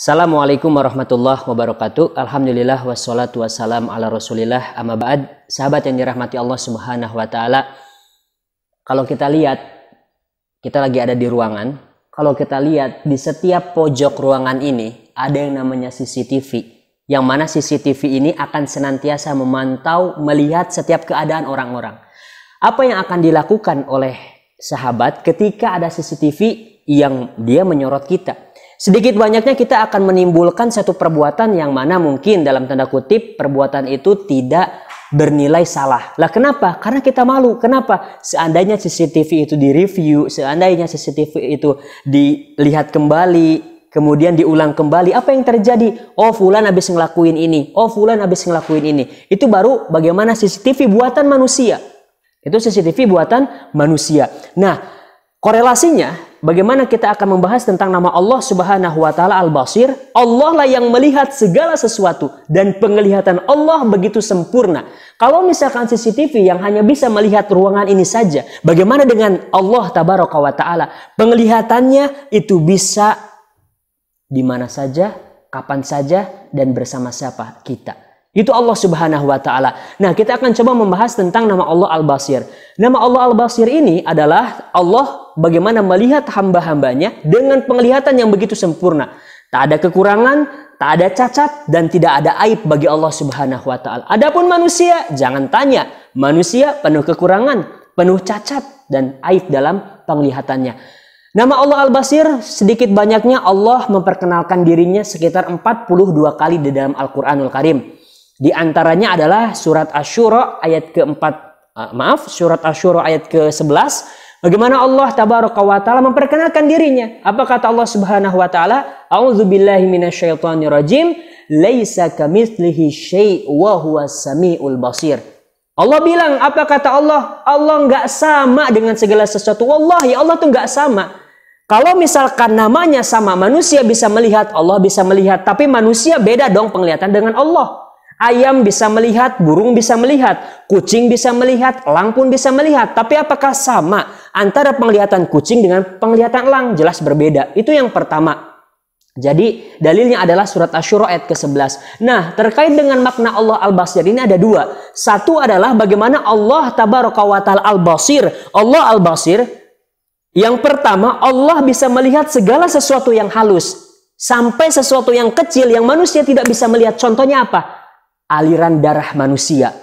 Assalamualaikum warahmatullahi wabarakatuh. Alhamdulillah wassalatu wassalam ala Rasulillah amma ba'd. Sahabat yang dirahmati Allah Subhanahu wa taala. Kalau kita lihat kita lagi ada di ruangan. Kalau kita lihat di setiap pojok ruangan ini ada yang namanya CCTV. Yang mana CCTV ini akan senantiasa memantau melihat setiap keadaan orang-orang. Apa yang akan dilakukan oleh sahabat ketika ada CCTV yang dia menyorot kita? Sedikit banyaknya kita akan menimbulkan satu perbuatan yang mana mungkin dalam tanda kutip perbuatan itu tidak bernilai salah. Lah kenapa? Karena kita malu. Kenapa? Seandainya CCTV itu direview, seandainya CCTV itu dilihat kembali, kemudian diulang kembali, apa yang terjadi? Oh, fulan habis ngelakuin ini. Oh, fulan habis ngelakuin ini. Itu baru bagaimana CCTV buatan manusia. Itu CCTV buatan manusia. Nah, korelasinya bagaimana kita akan membahas tentang nama Allah Subhanahu wa taala Al-Basir. Allah lah yang melihat segala sesuatu dan penglihatan Allah begitu sempurna. Kalau misalkan CCTV yang hanya bisa melihat ruangan ini saja, bagaimana dengan Allah Tabaraka wa taala? Penglihatannya itu bisa di mana saja, kapan saja dan bersama siapa kita. Itu Allah Subhanahu wa taala. Nah, kita akan coba membahas tentang nama Allah Al-Basir. Nama Allah Al-Basir ini adalah Allah bagaimana melihat hamba-hambanya dengan penglihatan yang begitu sempurna. Tak ada kekurangan, tak ada cacat dan tidak ada aib bagi Allah Subhanahu wa taala. Adapun manusia, jangan tanya. Manusia penuh kekurangan, penuh cacat dan aib dalam penglihatannya. Nama Allah Al-Basir sedikit banyaknya Allah memperkenalkan dirinya sekitar 42 kali di dalam Al-Qur'anul Karim. Di antaranya adalah surat Asyura ayat ke-4 ah, maaf surat Asyura ayat ke-11 Bagaimana Allah tabaraka wa taala memperkenalkan dirinya? Apa kata Allah Subhanahu wa taala? A'udzubillahi minasyaitonirrajim, laisa kamitslihi syai' wa huwa samiul basir. Allah bilang, apa kata Allah? Allah enggak sama dengan segala sesuatu. Allah ya Allah tuh nggak sama. Kalau misalkan namanya sama, manusia bisa melihat, Allah bisa melihat. Tapi manusia beda dong penglihatan dengan Allah. Ayam bisa melihat, burung bisa melihat, kucing bisa melihat, elang pun bisa melihat. Tapi apakah sama antara penglihatan kucing dengan penglihatan elang? Jelas berbeda. Itu yang pertama. Jadi dalilnya adalah surat Asyura ayat ke-11. Nah, terkait dengan makna Allah Al-Basir ini ada dua. Satu adalah bagaimana Allah Tabaraka wa Ta'ala Al-Basir. Allah Al-Basir yang pertama Allah bisa melihat segala sesuatu yang halus sampai sesuatu yang kecil yang manusia tidak bisa melihat. Contohnya apa? aliran darah manusia,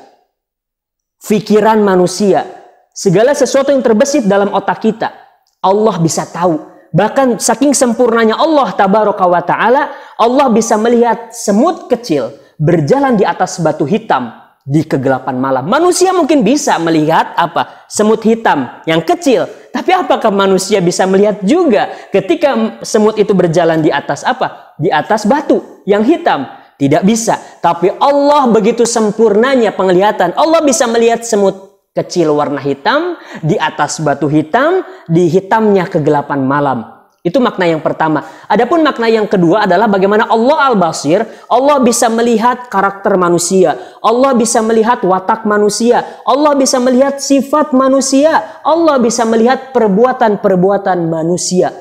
pikiran manusia, segala sesuatu yang terbesit dalam otak kita, Allah bisa tahu. Bahkan saking sempurnanya Allah tabaraka wa ta'ala, Allah bisa melihat semut kecil berjalan di atas batu hitam di kegelapan malam. Manusia mungkin bisa melihat apa? Semut hitam yang kecil. Tapi apakah manusia bisa melihat juga ketika semut itu berjalan di atas apa? Di atas batu yang hitam. Tidak bisa. Tapi Allah begitu sempurnanya penglihatan. Allah bisa melihat semut kecil warna hitam di atas batu hitam, di hitamnya kegelapan malam. Itu makna yang pertama. Adapun makna yang kedua adalah bagaimana Allah Al-Basir, Allah bisa melihat karakter manusia, Allah bisa melihat watak manusia, Allah bisa melihat sifat manusia, Allah bisa melihat perbuatan-perbuatan manusia.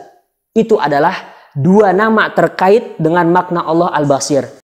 Itu adalah dua nama terkait dengan makna Allah Al-Basir.